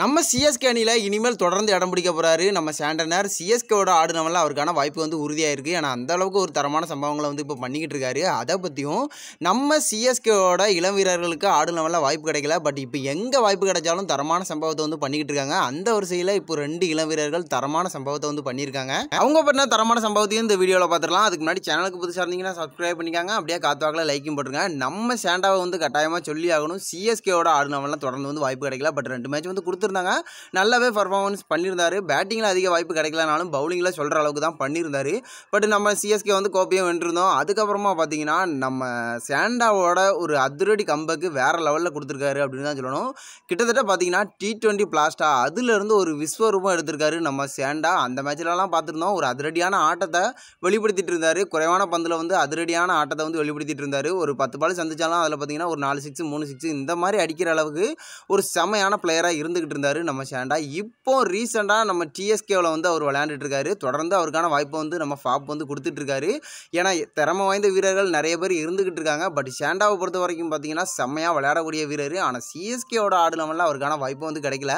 நம்ம சிஎஸ்கே அணியில் இனிமேல் தொடர்ந்து இடம் பிடிக்க போகிறாரு நம்ம சாண்டனர் சிஎஸ்கேவோட ஆடுனவெல்லாம் அவருக்கான வாய்ப்பு வந்து உறுதியாக இருக்குது ஏன்னா அந்தளவுக்கு ஒரு தரமான சம்பவங்களை வந்து இப்போ பண்ணிக்கிட்டு இருக்காரு அதை பற்றியும் நம்ம சிஎஸ்கேவோட இளம் வீரர்களுக்கு ஆடுனவெல்லாம் வாய்ப்பு கிடைக்கல பட் இப்போ எங்கே வாய்ப்பு கிடைச்சாலும் தரமான சம்பவத்தை வந்து பண்ணிக்கிட்டு இருக்காங்க அந்த வரிசையில் இப்போ ரெண்டு இளம் வீரர்கள் தரமான சம்பவத்தை வந்து பண்ணியிருக்காங்க அவங்க பண்ண தரமான சம்பவத்தையும் இந்த வீடியோவில் பார்த்துடலாம் அதுக்கு முன்னாடி சேனலுக்கு புதுசாக இருந்தீங்கன்னா சப்ஸ்கிரைப் பண்ணிக்காங்க அப்படியே காத்துவாக்கில் லைக்கும் போட்டுருங்க நம்ம சாண்டாவை வந்து கட்டாயமாக சொல்லி ஆகணும் சிஎஸ்கேவோட ஆடுனவெல்லாம் தொடர்ந்து வந்து வாய்ப்பு கிடைக்கல பட் ரெண்டு மேட்ச் வந்து கொடுத்து கொடுத்துருந்தாங்க நல்லாவே பர்ஃபார்மன்ஸ் பண்ணியிருந்தார் பேட்டிங்கில் அதிக வாய்ப்பு கிடைக்கலனாலும் பவுலிங்கில் சொல்கிற அளவுக்கு தான் பண்ணியிருந்தார் பட் நம்ம சிஎஸ்கே வந்து கோப்பையும் வென்றிருந்தோம் அதுக்கப்புறமா பார்த்தீங்கன்னா நம்ம சேண்டாவோட ஒரு அதிரடி கம்பக்கு வேறு லெவலில் கொடுத்துருக்காரு அப்படின்னு தான் சொல்லணும் கிட்டத்தட்ட பார்த்தீங்கன்னா டி ட்வெண்ட்டி பிளாஸ்டா அதுலேருந்து ஒரு விஸ்வரூபம் எடுத்திருக்காரு நம்ம சேண்டா அந்த மேட்ச்லலாம் பார்த்துருந்தோம் ஒரு அதிரடியான ஆட்டத்தை வெளிப்படுத்திட்டு இருந்தார் குறைவான பந்தில் வந்து அதிரடியான ஆட்டத்தை வந்து வெளிப்படுத்திட்டு இருந்தார் ஒரு பத்து பால் சந்திச்சாலும் அதில் பார்த்தீங்கன்னா ஒரு நாலு சிக்ஸ் மூணு சிக்ஸ் இந்த மாதிரி அடிக்கிற அளவுக்கு ஒரு செமையான பிளேயராக இருந்துக்கிட்டு இருந்தார் நம்ம ஷேண்டா இப்போ ரீசெண்டாக நம்ம டிஎஸ்கேவில் வந்து அவர் விளையாண்டுட்ருக்காரு தொடர்ந்து அவருக்கான வாய்ப்பை வந்து நம்ம ஃபாப் வந்து கொடுத்துட்ருக்காரு ஏன்னா திறமை வாய்ந்த வீரர்கள் நிறைய பேர் இருந்துக்கிட்டு இருக்காங்க பட் ஷேண்டாவை பொறுத்த வரைக்கும் பார்த்தீங்கன்னா செம்மையாக விளையாடக்கூடிய வீரர் ஆனால் சிஎஸ்கேவோட ஆடலாமல் அவருக்கான வாய்ப்பு வந்து கிடைக்கல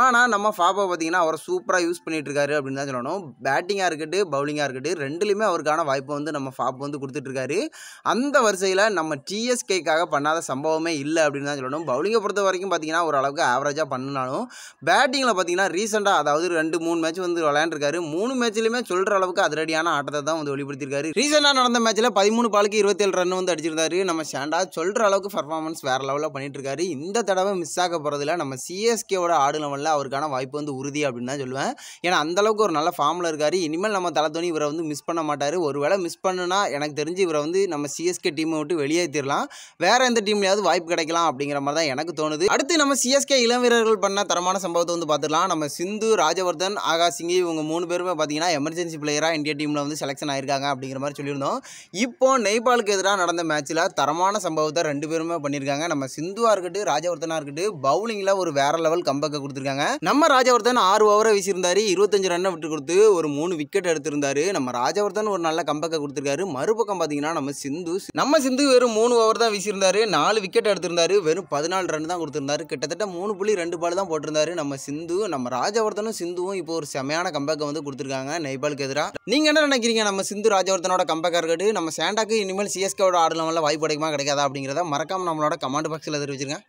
ஆனால் நம்ம ஃபாப்பை பார்த்தீங்கன்னா அவரை சூப்பராக யூஸ் பண்ணிகிட்ருக்காரு அப்படின்னு தான் சொல்லணும் பேட்டிங்காக இருக்கட்டு பவுலிங்காக இருக்கட்டு ரெண்டுலேயுமே அவருக்கான வாய்ப்பை வந்து நம்ம ஃபாப் வந்து கொடுத்துட்ருக்காரு அந்த வரிசையில் நம்ம டிஎஸ்கேக்காக பண்ணாத சம்பவமே இல்லை அப்படின்னு தான் சொல்லணும் பவுலிங்கை பொறுத்த வரைக்கும் பார்த்தீங்கன்னா ஓரளவுக்கு ஆவரேஜாக பண்ணினாலும் இருந்தாலும் பேட்டிங்கில் பார்த்தீங்கன்னா ரீசெண்டாக அதாவது ரெண்டு மூணு மேட்ச் வந்து விளையாண்டுருக்காரு மூணு மேட்ச்லையுமே சொல்கிற அளவுக்கு அதிரடியான ஆட்டத்தை தான் வந்து வெளிப்படுத்தியிருக்காரு ரீசெண்டாக நடந்த மேட்ச்சில் பதிமூணு பாலுக்கு இருபத்தேழு ரன் வந்து அடிச்சிருந்தாரு நம்ம ஷாண்டா சொல்கிற அளவுக்கு பர்ஃபார்மன்ஸ் வேறு லெவலில் பண்ணிட்டுருக்காரு இந்த தடவை மிஸ் ஆக போகிறதுல நம்ம சிஎஸ்கேவோட ஆடு லெவலில் அவருக்கான வாய்ப்பு வந்து உறுதி அப்படின்னு தான் சொல்லுவேன் ஏன்னா அந்தளவுக்கு ஒரு நல்ல ஃபார்மில் இருக்கார் இனிமேல் நம்ம தோணி இவரை வந்து மிஸ் பண்ண மாட்டார் ஒருவேளை மிஸ் பண்ணுனா எனக்கு தெரிஞ்சு இவரை வந்து நம்ம சிஎஸ்கே டீமை விட்டு வெளியேற்றிடலாம் வேறு எந்த டீம்லையாவது வாய்ப்பு கிடைக்கலாம் அப்படிங்கிற மாதிரி தான் எனக்கு தோணுது அடுத்து நம்ம சிஎஸ்கே இளம் வீரர்கள் பண்ண தரமான சம்பவத்தை வந்து பார்த்துக்கலாம் நம்ம சிந்து ராஜவர்தன் ஆகாசிங்கி இவங்க மூணு பேருமே பார்த்தீங்கன்னா எமர்ஜென்சி பிளேயராக இந்தியா டீமில் வந்து செலெக்ஷன் ஆயிருக்காங்க அப்படிங்கிற மாதிரி சொல்லியிருந்தோம் இப்போ நேபாளுக்கு எதிராக நடந்த மேட்ச்சில் தரமான சம்பவத்தை ரெண்டு பேருமே பண்ணியிருக்காங்க நம்ம சிந்துவாக இருக்கட்டும் ராஜவர்தனாக இருக்கட்டும் பவுலிங்கில் ஒரு வேற லெவல் கம்பக்கை கொடுத்துருக்காங்க நம்ம ராஜவர்தன் ஆறு ஓவரை வீசியிருந்தாரு இருபத்தஞ்சு ரன்னை விட்டு கொடுத்து ஒரு மூணு விக்கெட் எடுத்திருந்தாரு நம்ம ராஜவர்தன் ஒரு நல்ல கம்பக்கை கொடுத்துருக்காரு மறுபக்கம் பார்த்தீங்கன்னா நம்ம சிந்து நம்ம சிந்து வெறும் மூணு ஓவர் தான் வீசியிருந்தார் நாலு விக்கெட் எடுத்திருந்தாரு வெறும் பதினாலு ரன் தான் கொடுத்துருந்தாரு கிட்டத்தட்ட மூணு புள்ளி ரெண்டு பால் தான் தான் போட்டிருந்தாரு நம்ம சிந்து நம்ம ராஜவர்தனும் சிந்துவும் இப்போ ஒரு செமையான கம்பேக்கை வந்து கொடுத்துருக்காங்க நெய்பாலுக்கு எதிராக நீங்கள் என்ன நினைக்கிறீங்க நம்ம சிந்து ராஜவர்தனோட கம்பேக்காக இருக்கட்டு நம்ம சாண்டாக்கு இனிமேல் சிஎஸ்கேவோட ஆடலாம் வாய்ப்பு கிடைக்குமா கிடைக்காதா அப்படிங்கிறத மறக்காம நம்மளோட கமாண்ட் பாக்ஸில் தெரிவிச்சிருக்கேன்